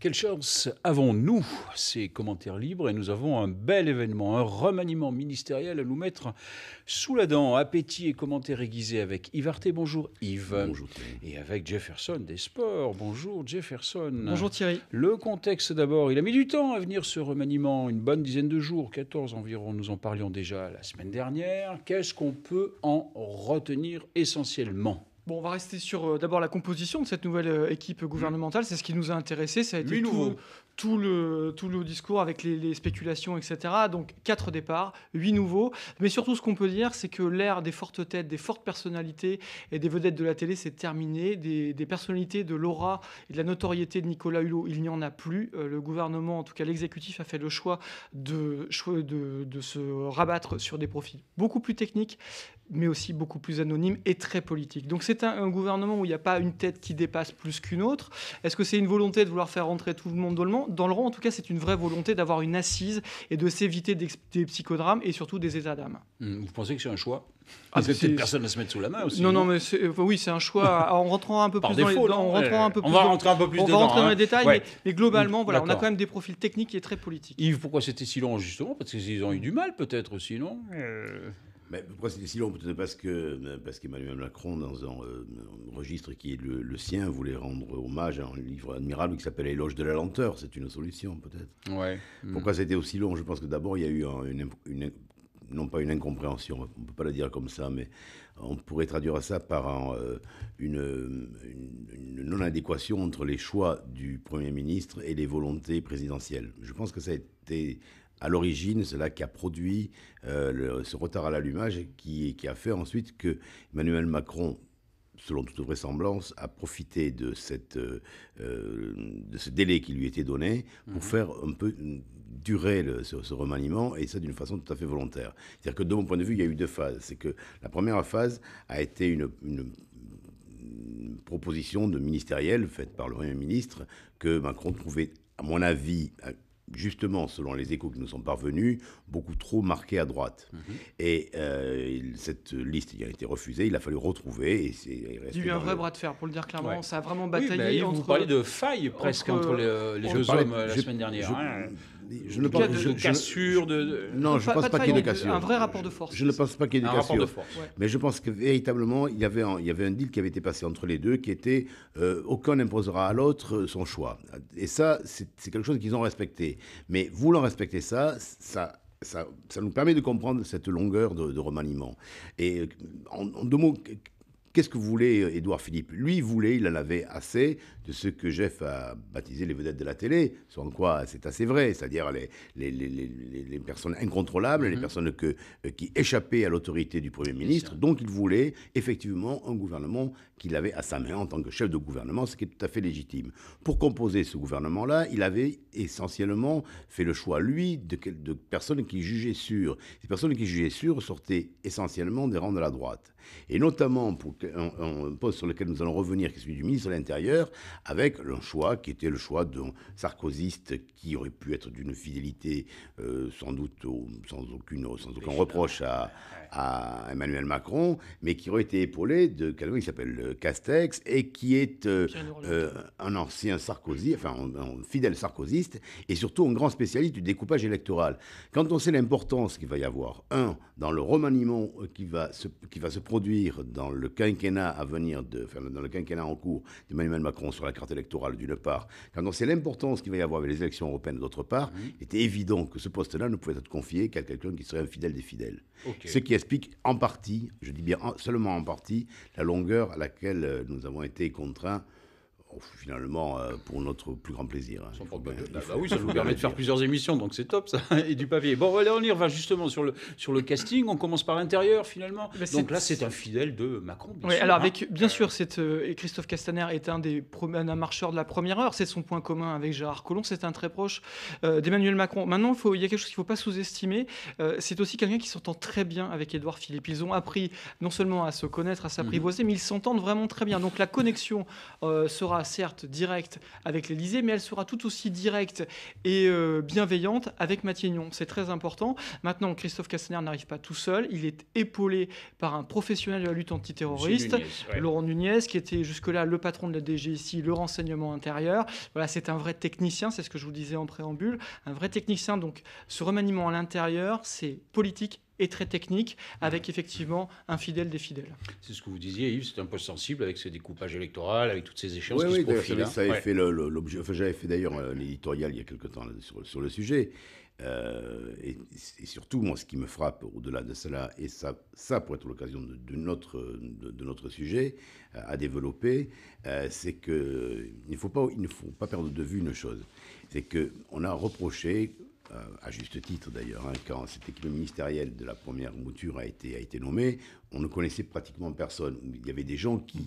Quelle chance avons-nous, ces commentaires libres, et nous avons un bel événement, un remaniement ministériel à nous mettre sous la dent. Appétit et commentaires aiguisés avec Yves Bonjour Yves. Bonjour Thierry. Et avec Jefferson des Sports. Bonjour Jefferson. Bonjour Thierry. Le contexte d'abord, il a mis du temps à venir ce remaniement, une bonne dizaine de jours, 14 environ, nous en parlions déjà la semaine dernière. Qu'est-ce qu'on peut en retenir essentiellement Bon, on va rester sur euh, d'abord la composition de cette nouvelle euh, équipe mm. gouvernementale. C'est ce qui nous a intéressé. Ça a été tout, le, tout le discours avec les, spéculations, etc. Donc, quatre départs, huit nouveaux. Mais surtout, ce qu'on peut dire, c'est que l'ère des fortes têtes, des fortes personnalités et des vedettes de la télé, c'est terminée. Des, personnalités, de l'aura et de la notoriété de Nicolas Hulot, il n'y en a plus. Euh, le gouvernement, en tout cas l'exécutif, a fait le choix de, de, de se rabattre sur des profils beaucoup plus techniques, mais aussi beaucoup plus anonyme et très politique. Donc c'est un, gouvernement où il n'y a pas une tête qui dépasse plus qu'une autre. Est-ce que c'est une volonté de vouloir faire rentrer tout le monde dans le rang Dans le rang, en tout cas, c'est une vraie volonté d'avoir une assise et de s'éviter des, psychodrames et surtout des états d'âme. Mmh, vous pensez que c'est un choix ah, peut-être personne à se mettre sous la main aussi. Non, non, mais oui, c'est un choix. en ah, rentrant un peu plus dans les, on, un on va rentrer un peu plus dans hein. les détails, mais, globalement, mmh, voilà, on a quand même des profils techniques et très politiques. Yves, pourquoi c'était si long justement Parce qu'ils ont eu du mal peut-être aussi, non euh, mais pourquoi c'était si long Parce que euh, parce qu'Emmanuel Macron, dans un, euh, registre qui est le, sien, voulait rendre hommage à un livre admirable qui s'appelle Éloge de la lenteur. C'est une solution, peut-être. Ouais. Hmm. Pourquoi c'était aussi long Je pense que d'abord, il y a eu une, non pas une incompréhension, on ne peut pas le dire comme ça, mais on pourrait traduire ça par euh, une, une non-adéquation entre les choix du Premier ministre et les volontés présidentielles. Je pense que ça a été à l'origine, c'est là qui a produit euh, ce retard à l'allumage qui, qui a fait ensuite que Emmanuel Macron, selon toute vraisemblance, a profité de, cette, euh, euh, de ce délai qui lui était donné pour mhm. faire un peu durer ce, remaniement, et ça d'une façon tout à fait volontaire. C'est-à-dire que de mon point de vue, il y a eu deux phases. C'est que la première phase a été une, proposition de ministériel faite par le Premier ministre que Macron trouvait, à mon avis, justement, selon les échos qui nous sont parvenus, beaucoup trop marqué à droite. Mhm. Et euh, cette liste a été refusée, il a fallu retrouver. Et c'est, il y a eu un vrai bras de fer, pour le dire clairement. Ça a vraiment bataillé. Oui, entre... Vous de faille presque entre, les, deux hommes euh, la semaine dernière. Je ne pense pas de De, non, je ne pense pas qu'il y ait de cassure. Un vrai rapport de force. Je ne pense pas qu'il y ait de cassure. Mais je pense que véritablement, il y avait un, il y avait un deal qui avait été passé entre les deux, qui était euh, aucun n'imposera à l'autre euh, son choix. Et ça, c'est quelque chose qu'ils ont respecté. Mais voulant respecter ça, ça ça, ça, nous permet de comprendre cette longueur de, remaniement. Et euh, en, en, deux mots, Qu'est-ce que voulait euh, Édouard Philippe Lui voulait, il en avait assez de ce que Jeff a baptisé les vedettes de la télé, sans quoi c'est assez vrai, c'est-à-dire les, personnes incontrôlables, les mhm. personnes euh, qui échappaient à l'autorité du Premier ministre. Donc il voulait effectivement un gouvernement qu'il avait à sa main en tant que chef de gouvernement, ce qui est tout à fait légitime. Pour composer ce gouvernement-là, il avait essentiellement fait le choix, lui, de, de personnes qui jugeaient sûres. Ces personnes qui jugeaient sûres sortaient essentiellement des rangs de la droite et notamment pour un, poste sur lequel nous allons revenir, qui est celui du ministre de l'Intérieur, avec le choix qui était le choix d'un sarkozyste qui aurait pu être d'une fidélité euh, sans doute sans, aucune, sans aucun reproche à, à, Emmanuel Macron, mais qui aurait été épaulé de quelqu'un qui s'appelle euh, Castex et qui est euh, un ancien Sarkozy, enfin un, fidèle sarkozyste et surtout un grand spécialiste du découpage électoral. Quand on sait l'importance qu'il va y avoir, un, dans le remaniement qui va qui va se produire, dans le quinquennat à venir, de, dans le quinquennat en cours d'Emmanuel Macron sur la carte électorale d'une part, quand on sait l'importance qu'il va y avoir avec les élections européennes d'autre part, mhm. il était évident que ce poste-là ne pouvait être confié qu'à quelqu'un qui serait un fidèle des fidèles. Ce qui explique en partie, je dis bien seulement en partie, la longueur à laquelle euh, nous avons été contraints Oh, finalement euh, pour notre plus grand plaisir. Hein. Bah oui, ça nous permet de faire plusieurs émissions, donc c'est top ça, et du papier. Bon, allez, on y revient justement sur le, sur le casting. On commence par l'intérieur finalement. donc là, c'est un fidèle de Macron. Bien sûr, alors hein. avec, bien euh, sûr, euh, Christophe Castaner est un des un marcheurs de la première heure. C'est son point commun avec Gérard Collomb. C'est un très proche d'Emmanuel Macron. Maintenant, faut, il y a quelque chose qu'il ne faut pas sous-estimer. c'est aussi quelqu'un qui s'entend très bien avec Édouard Philippe. Ils ont appris non seulement à se connaître, à s'apprivoiser, mm-hmm. mais ils s'entendent vraiment très bien. Donc la connexion sera certes directe avec l'Elysée, mais elle sera tout aussi directe et euh, bienveillante avec Matignon. C'est très important. Maintenant, Christophe Castaner n'arrive pas tout seul. Il est épaulé par un professionnel de la lutte antiterroriste, Laurent Nunez, qui était jusque-là le patron de la DGSI, le renseignement intérieur. Voilà, c'est un vrai technicien, c'est ce que je vous disais en préambule. Un vrai technicien, donc ce remaniement à l'intérieur, c'est politique et très technique, avec effectivement un fidèle des fidèles. C'est ce que vous disiez, Yves, c'est un peu sensible avec ces découpages électoral, avec toutes ces échéances qui se profilent. Ça hein. fait l'objet, j'avais fait d'ailleurs l'éditorial il y a quelque temps sur, le sujet. Euh, et, surtout, moi, ce qui me frappe au-delà de cela, et ça, ça pourrait être l'occasion de, notre, de, notre sujet à développer, euh, c'est qu'il ne faut pas, il ne faut pas perdre de vue une chose, c'est que on a reproché euh, à juste titre d'ailleurs, hein, quand cette équipe ministérielle de la première mouture a été, a été nommée, on ne connaissait pratiquement personne. Il y avait des gens qui,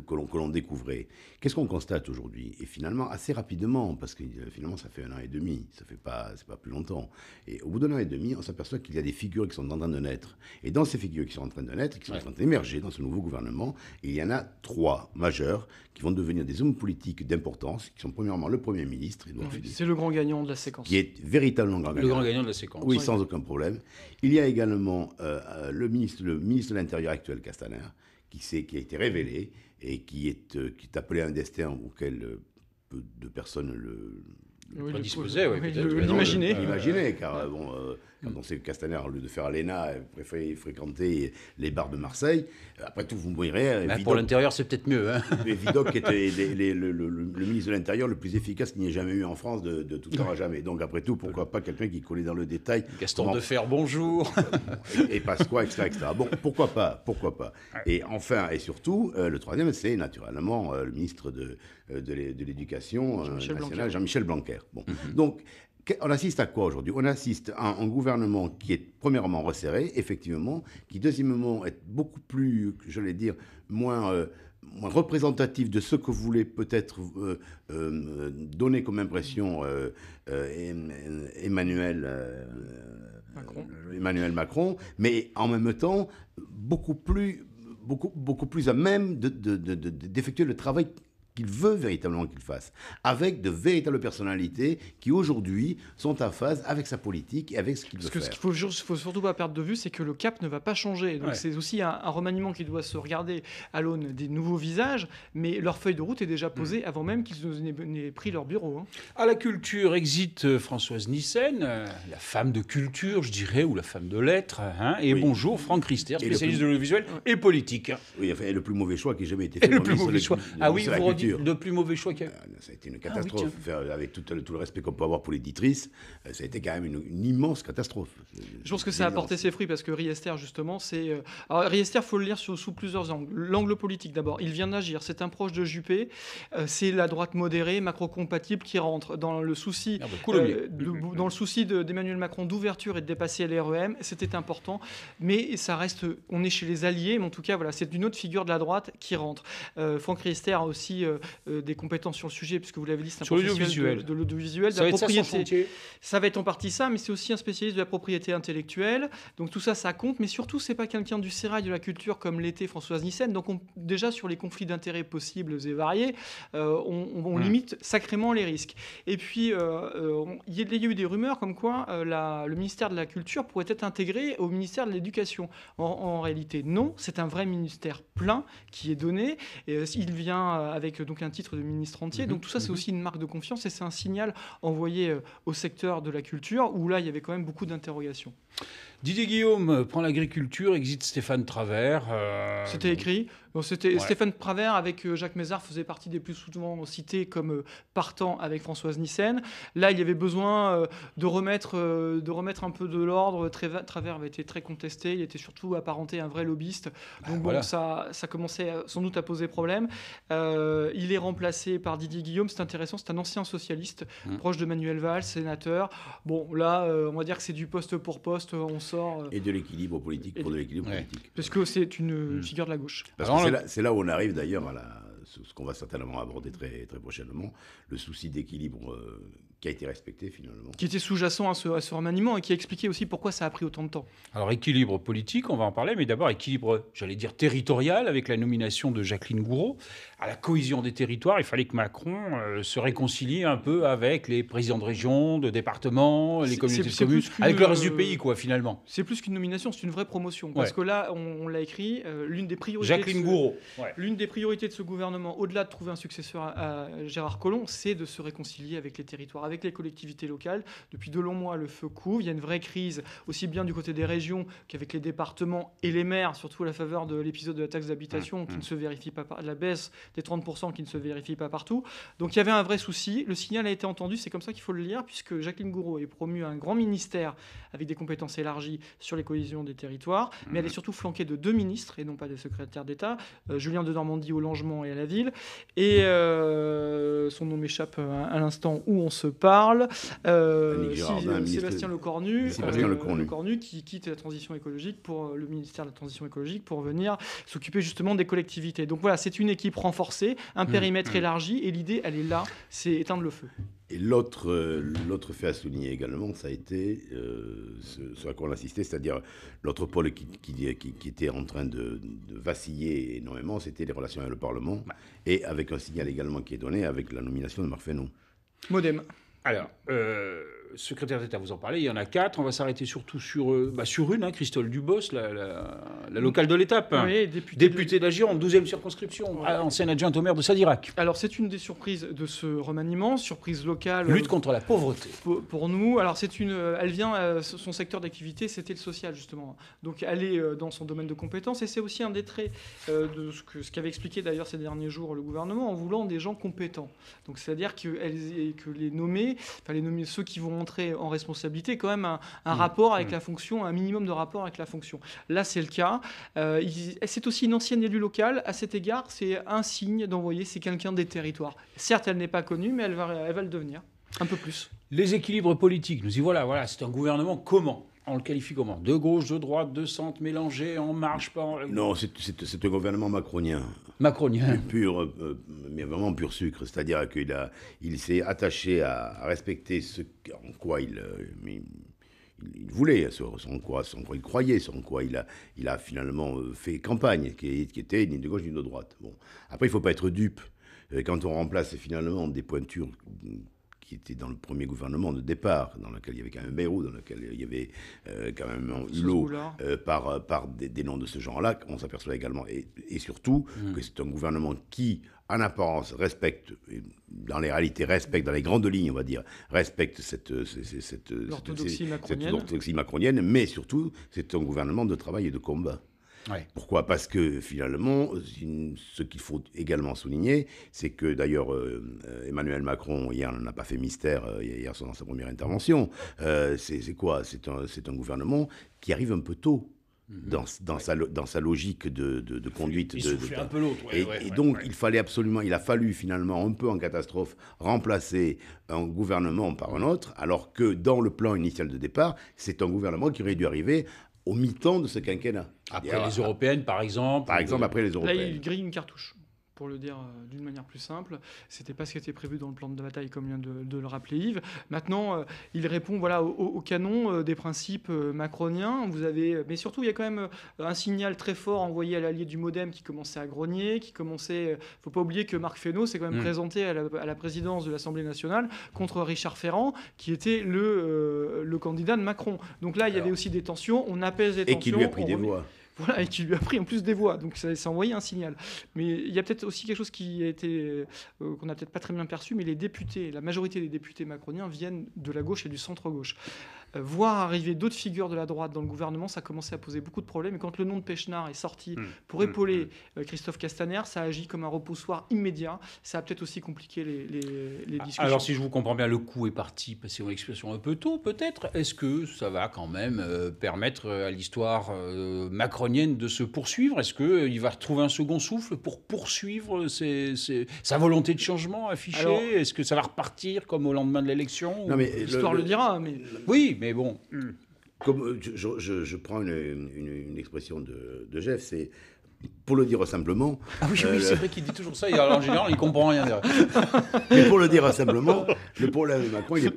que, l'on découvrait. Qu'est-ce qu'on constate aujourd'hui Et finalement, assez rapidement, parce que euh, finalement, ça fait un an et demi, ça fait pas, pas plus longtemps. Et au bout d'un an et demi, on s'aperçoit qu'il y a des figures qui sont en train de naître. Et dans ces figures qui sont en train de naître, qui sont en train d'émerger dans ce nouveau gouvernement, il y en a trois majeurs qui vont devenir des hommes politiques d'importance, qui sont premièrement le Premier ministre, C'est le grand gagnant de la séquence. Qui est véritablement Le grand gagnant de la séquence. Oui, sans aucun problème. Il y a également euh, euh, le, ministre, le ministre de l'Intérieur actuel, Castaner, qui, qui a été révélé et qui est, euh, qui appelé à un destin auquel euh, peu de personnes le, oui, disposait, oui, L'imaginer. Euh, car bon, euh, mm. quand on sait que Castaner, au lieu de faire l'ENA, préférait fréquenter les bars de Marseille, euh, après tout, vous mourrez. Bah, pour l'intérieur, c'est peut-être mieux. Hein. Mais Vidocq était le, ministre de l'Intérieur le plus efficace qu'il n'y ait jamais eu en France de, tout temps à jamais. Donc après tout, pourquoi pas quelqu'un qui collait dans le détail Gaston de faire bonjour Et, et quoi, etc., Bon, pourquoi pas Pourquoi pas Et enfin, et surtout, le troisième, c'est naturellement le ministre de euh, de l'éducation euh, Jean nationale, Jean-Michel Blanquer. Bon. Mhm. Donc, on assiste à quoi aujourd'hui On assiste à un gouvernement qui est premièrement resserré, effectivement, qui deuxièmement est beaucoup plus, je vais dire, moins, euh, moins représentatif de ce que voulait peut-être donner comme impression Emmanuel. Macron. Emmanuel Macron, mais en même temps beaucoup plus, beaucoup, beaucoup plus à même d'effectuer le travail qu'il veut véritablement qu'il fasse, avec de véritables personnalités qui aujourd'hui sont en phase avec sa politique et avec ce qu'il veut que faire. Ce qu'il faut, faut, surtout pas perdre de vue, c'est que le cap ne va pas changer. Donc c'est aussi un, remaniement qui doit se regarder à l'aune des nouveaux visages, mais leur feuille de route est déjà posée mm. avant même qu'ils n'aient pris leur bureau. À hein. ah, la culture, exit euh, Françoise Nissen, euh, la femme de culture, je dirais, ou la femme de lettres. Hein. et bonjour Franck Rister, spécialiste de l'audiovisuel et politique. Oui, enfin, et le plus mauvais choix qui ait jamais été fait. le plus mauvais choix. Ah oui, vous de Le plus mauvais choix qu'il y ah, Ça a été une ah catastrophe. Avec tout, le respect qu'on peut avoir pour l'éditrice, euh, ça a été quand même une, immense catastrophe. Je pense que ça a apporté ses fruits parce que Riester, justement, c'est. Euh, alors, Riester, il faut le lire sous, plusieurs angles. L'angle politique, d'abord. Il vient d'agir. C'est un proche de Juppé. Euh, c'est la droite modérée, macro-compatible, qui rentre dans le souci, ah, bah, dans le souci d'Emmanuel Macron d'ouverture et de dépasser l'REM. C'était important. Mais ça reste. On est chez les alliés, mais en tout cas, voilà, c'est une autre figure de la droite qui rentre. Franck Riester a aussi euh, des compétences sur le sujet, puisque vous l'avez dit, c'est un sur professionnel de, l'audiovisuel, ça va être en partie ça, mais c'est aussi un spécialiste de la propriété intellectuelle. Donc tout ça, ça compte. Mais surtout, c'est pas quelqu'un du sérail de la culture comme l'était Françoise Nissen. Donc on, déjà sur les conflits d'intérêts possibles et variés, euh, on, hmm. limite sacrément les risques. Et puis euh, il y, a eu des rumeurs comme quoi le ministère de la Culture pourrait être intégré au ministère de l'Éducation. En, en, réalité, non. C'est un vrai ministère plein qui est donné. Et, il vient avec donc un titre de ministre entier. Mhm, donc tout ça, c'est mhm. aussi une marque de confiance et c'est un signal envoyé euh, au secteur de la culture où là, il y avait quand même beaucoup d'interrogations. Didier Guillaume euh, prend l'agriculture, exit Stéphane Travers. Euh, c'était écrit. c'était Stéphane Travers avec euh, Jacques Mézard faisait partie des plus souvent cités comme partant avec Françoise Nissen. Là, il y avait besoin de, remettre, de remettre un peu de l'ordre. Travers avait été très contesté. Il était surtout apparenté à un vrai lobbyiste. Donc ah, bon, ça, ça commençait sans doute à poser problème. il est remplacé par Didier Guillaume. C'est intéressant. C'est un ancien socialiste, hum. proche de Manuel Valls, sénateur. Bon, là, on va dire que c'est du poste pour poste on sort. Euh, et de l'équilibre politique pour de l'équilibre politique. Parce que c'est une euh, mmh. figure de la gauche. c'est là, où on arrive d'ailleurs à ce, qu'on va certainement aborder très, très prochainement, le souci d'équilibre euh, qui a été respecté finalement. Qui était sous-jacent à ce, remaniement et qui a expliqué aussi pourquoi ça a pris autant de temps. Alors équilibre politique, on va en parler, mais d'abord équilibre, j'allais dire territorial, avec la nomination de Jacqueline Gouraud. À la cohésion des territoires, il fallait que Macron euh, se réconcilie un peu avec les présidents de région, de départements, les communautés de communes, avec le reste du euh, pays, quoi, finalement. C'est plus qu'une nomination, c'est une vraie promotion. Parce que là, on, l'a écrit, euh, l'une des priorités... Jacqueline de Gouraud. L'une des priorités de ce gouvernement, au-delà de trouver un successeur à, à Gérard Collomb, c'est de se réconcilier avec les territoires avec les collectivités locales. Depuis de longs mois, le feu couvre. Il y a une vraie crise, aussi bien du côté des régions qu'avec les départements et les maires, surtout à la faveur de l'épisode de la taxe d'habitation mmh, qui mmh. ne se vérifie pas, la baisse des 30% qui ne se vérifie pas partout. Donc il y avait un vrai souci. Le signal a été entendu, c'est comme ça qu'il faut le lire, puisque Jacqueline Gouraud est promue à un grand ministère avec des compétences élargies sur les cohésions des territoires, mais elle est mmh. surtout flanquée de deux ministres et non pas des secrétaires d'État, euh, Julien de Normandie au logement et à la ville, et euh, son nom m'échappe euh, à l'instant où on se parle. Euh, Sébastien euh, Lecornu, qui quitte la transition écologique pour euh, le ministère de la transition écologique pour venir s'occuper justement des collectivités. Donc voilà, c'est une équipe renforcée, un mmh, périmètre mmh. élargi, et l'idée, elle est là, c'est éteindre le feu. Et l'autre, l'autre fait à souligner également, ça a été ce, à quoi on assistait, c'est-à-dire l'autre pôle qui, qui, qui, était en train de, vaciller énormément, c'était les relations avec le Parlement, et avec un signal également qui est donné avec la nomination de Fénon. Modem. Alors, euh, secrétaire d'État vous en parlez, il y en a quatre. On va s'arrêter surtout sur, euh, bah sur une, hein, Christelle Dubos, la, la, locale de l'étape. députée, hein. députée de... la 12e circonscription, ah, ancienne adjointe au maire de Sadirac. Alors c'est une des surprises de ce remaniement, surprise locale. Lutte euh, contre la pauvreté. Pour, nous, alors c'est une, euh, elle vient, son secteur d'activité, c'était le social justement. Donc elle est dans son domaine de compétences et c'est aussi un des traits de ce qu'avait ce expliqué d'ailleurs ces derniers jours le gouvernement en voulant des gens compétents. Donc c'est-à-dire que, que les nommés, enfin les nommés, ceux qui vont entrer en responsabilité quand même un, mmh. rapport avec mmh. la fonction, un minimum de rapport avec la fonction. Là, c'est le cas. Euh, c'est aussi une ancienne élue locale. À cet égard, c'est un signe d'envoyer, c'est quelqu'un des territoires. Certes, elle n'est pas connue, mais elle va, elle va le devenir. Un peu plus. Les équilibres politiques, nous y voilà, voilà, c'est un gouvernement comment on le qualifie comment De gauche, de droite, de centre, mélangé, en marche, pas en... Non, c'est un gouvernement macronien macronien. Pur, euh, mais vraiment pur sucre, c'est-à-dire qu'il il s'est attaché à, respecter euh, ce en quoi il, il, voulait, ce, en quoi, il croyait, ce en quoi il a, il a finalement euh, fait campagne, qui, qui était ni de gauche ni de droite. Bon. Après, il ne faut pas être dupe. Quand on remplace finalement des pointures qui était dans le premier gouvernement de départ, dans lequel il y avait quand même Bayrou, dans lequel il y avait euh, quand même Hulot, euh, par, euh, des, noms de ce genre-là, on s'aperçoit également, et, surtout, mm. que c'est un gouvernement qui, en apparence, respecte, dans les réalités, respecte, dans les grandes lignes, on va dire, respecte cette, cette, cette orthodoxie macronienne. mais surtout, c'est un gouvernement de travail et de combat. Pourquoi Parce que finalement, ce qu'il faut également souligner, c'est que d'ailleurs euh, Emmanuel Macron, hier, n'en a pas fait mystère, euh, hier dans sa première intervention, euh, c'est quoi C'est un, gouvernement qui arrive un peu tôt mhm. dans, dans, sa, dans sa logique de, conduite. Il un peu l'autre. et, et donc, il fallait absolument, il a fallu finalement, un peu en catastrophe, remplacer un gouvernement par un autre, alors que dans le plan initial de départ, c'est un gouvernement qui aurait dû arriver au mi-temps de ce quinquennat. Après les européennes, par exemple. Par exemple, après les européennes. Là, il grille une cartouche pour le dire euh, d'une manière plus simple. C'était pas ce qui était prévu dans le plan de bataille, comme vient de, le rappeler Yves. Maintenant, euh, il répond voilà, au, canon euh, des principes macroniens. Vous avez, mais surtout, il y a quand même un signal très fort envoyé à l'allié du MoDem qui commençait à grogner, qui commençait. Faut pas oublier que Marc Fesneau s'est quand même mm. présenté à la, présidence de l'Assemblée nationale contre Richard Ferrand, qui était le, le candidat de Macron. Donc là, il y avait aussi des tensions. On apaise les tensions. Et qui lui a pris des voix et qui lui a pris en plus des voix. Donc ça, a envoyé un signal. Mais il y a peut-être aussi quelque chose qui a été euh, qu'on n'a peut-être pas très bien perçu, mais les députés, la majorité des députés macroniens viennent de la gauche et du centre gauche voir arriver d'autres figures de la droite dans le gouvernement, ça commençait à poser beaucoup de problèmes. Et quand le nom de Pechnard est sorti hmm. pour épauler hmm, hmm. Euh, Christophe Castaner, ça agit comme un repoussoir immédiat. Ça a peut-être aussi compliqué les, ah, discussions. Alors, si je vous comprends bien, le coup est parti, c'est une expression un peu tôt peut-être. Est-ce que ça va quand même euh, permettre euh, à l'histoire macronienne de se poursuivre Est-ce qu'il il va retrouver un second souffle pour poursuivre sa volonté de changement affichée Est-ce que ça va repartir comme au lendemain de l'élection L'histoire le, le, dira. Mais... Oui, mais bon. Hmm. Comme, euh, je, prends une, expression de Jeff, c'est pour le dire simplement. Ah oui, euh, c'est vrai qu'il dit toujours ça, alors, en il comprend rien. Mais pour le dire simplement, le problème de Macron, il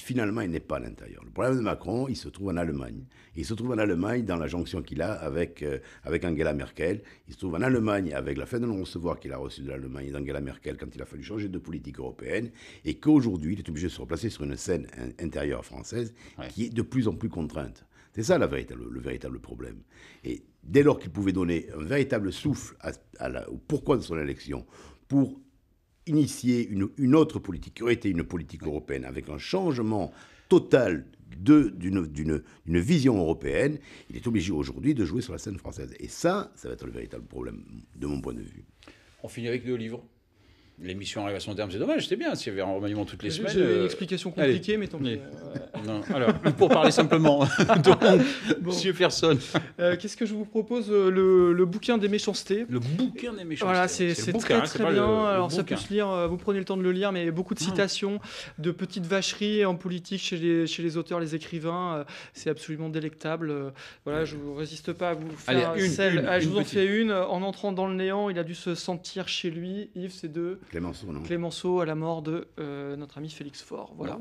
finalement, il n'est pas à l'intérieur. Le problème de Macron, il se trouve en Allemagne. Il se trouve en Allemagne dans la jonction qu'il a avec, euh, Angela Merkel. Il se trouve en Allemagne avec la fin de non-recevoir qu'il a reçu de l'Allemagne d'Angela Merkel quand il a fallu changer de politique européenne. Et qu'aujourd'hui, il est obligé de se replacer sur une scène intérieure française qui est de plus en plus contrainte. C'est ça la véritable, le véritable problème. Et dès lors qu'il pouvait donner un véritable souffle à, la, au pourquoi de son élection, pour initier une, autre politique, qui aurait été une politique européenne, avec un changement total d'une vision européenne, il est obligé aujourd'hui de jouer sur la scène française. Et ça, ça va être le véritable problème, de mon point de vue. On finit avec deux livres. L'émission arrive à son terme, c'est dommage, c'était bien, s'il y avait un remaniement toutes les semaines. C'est euh, une explication compliquée, mais tant mieux. Alors, pour parler simplement, donc, Monsieur Ferson. Euh, qu'est-ce que je vous propose euh, le, bouquin des méchancetés. Le bouquin des méchancetés. Voilà, c'est très hein, très bien. Alors, ça peut se lire, euh, vous prenez le temps de le lire, mais beaucoup de ah. citations, de petites vacheries en politique chez les, chez les auteurs, les écrivains. C'est absolument délectable. Voilà, je ne résiste pas à vous faire une, celle. Ah, je vous en fais une. En entrant dans le néant, il a dû se sentir chez lui. Yves, c'est de Clémenceau, non Clémenceau à la mort de notre ami Félix Faure. Voilà.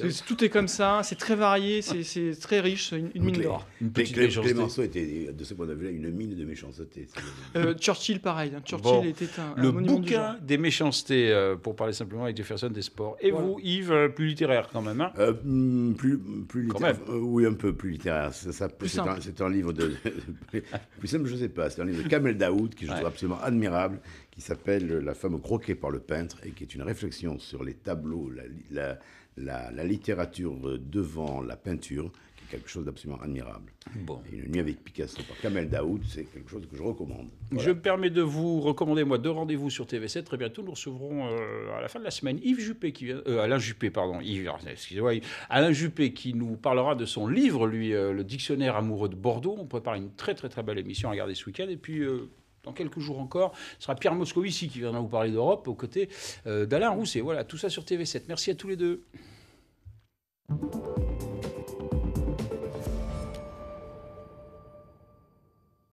Ah, tout est comme ça c'est très varié, c'est très riche, une, une mine d'or. Clémenceau était, de ce point de vue-là, une mine de méchanceté. Euh, Churchill, pareil. Hein. Churchill était un, Le bouquin des méchancetés, euh, pour parler simplement avec Jefferson des sports. Et vous, Yves, euh, plus littéraire quand même hein hmm, Plus, plus littéraire. oui, un peu plus littéraire. c'est un, livre de. plus simple, je ne sais pas. C'est un livre de Kamel Daoud, qui je trouve absolument admirable, qui s'appelle La femme croquée par le peintre et qui est une réflexion sur les tableaux, la, la la, littérature devant la peinture, qui est quelque chose d'absolument admirable. une nuit avec Picasso par Kamel Daoud, c'est quelque chose que je recommande. Je me permets de vous recommander, moi, deux rendez-vous sur TV7. Très bientôt, nous recevrons euh, à la fin de la semaine Yves Juppé, qui euh, Alain Juppé, pardon, euh, Alain Juppé, qui nous parlera de son livre, lui, Le Dictionnaire amoureux de Bordeaux. On prépare une très, très, très belle émission à regarder ce week-end. Et puis dans quelques jours encore, ce sera Pierre Moscovici qui viendra vous parler d'Europe aux côtés euh, d'Alain Rousset. Voilà, tout ça sur TV7. Merci à tous les deux.